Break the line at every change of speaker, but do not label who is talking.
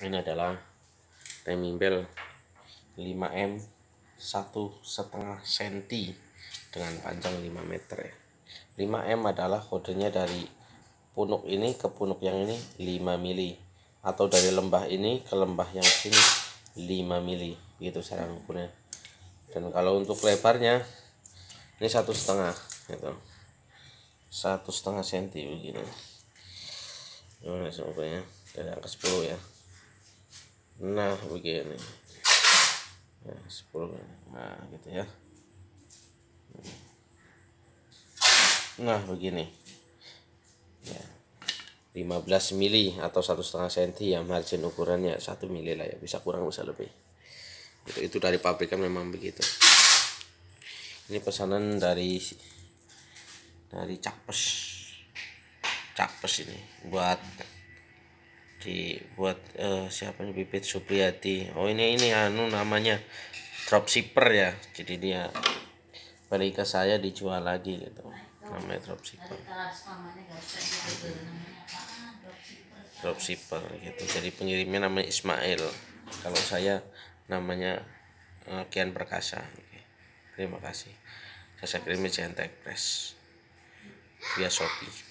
ini adalah timing 5M satu setengah senti dengan panjang 5 meter ya 5M adalah kodenya dari punuk ini ke punuk yang ini 5 mili atau dari lembah ini ke lembah yang sini 5 mili gitu cara ukurnya dan kalau untuk lebarnya ini satu setengah gitu satu setengah senti begini gimana sih dari angka 10 ya nah begini nah, ya, 10 kan? nah gitu ya nah begini ya 15 mili atau satu setengah senti ya margin ukurannya satu mili lah ya bisa kurang bisa lebih itu, itu dari pabrikan memang begitu ini pesanan dari dari capes capes ini buat dibuat uh, eh, siapa nih Pipit Supriyati oh ini ini anu namanya dropshipper ya jadi dia balik ke saya dijual lagi gitu namanya dropshipper gitu ah, dropshipper gitu jadi pengirimnya namanya Ismail kalau saya namanya uh, Kian Perkasa Oke. terima kasih saya kirim jantai Press via Shopee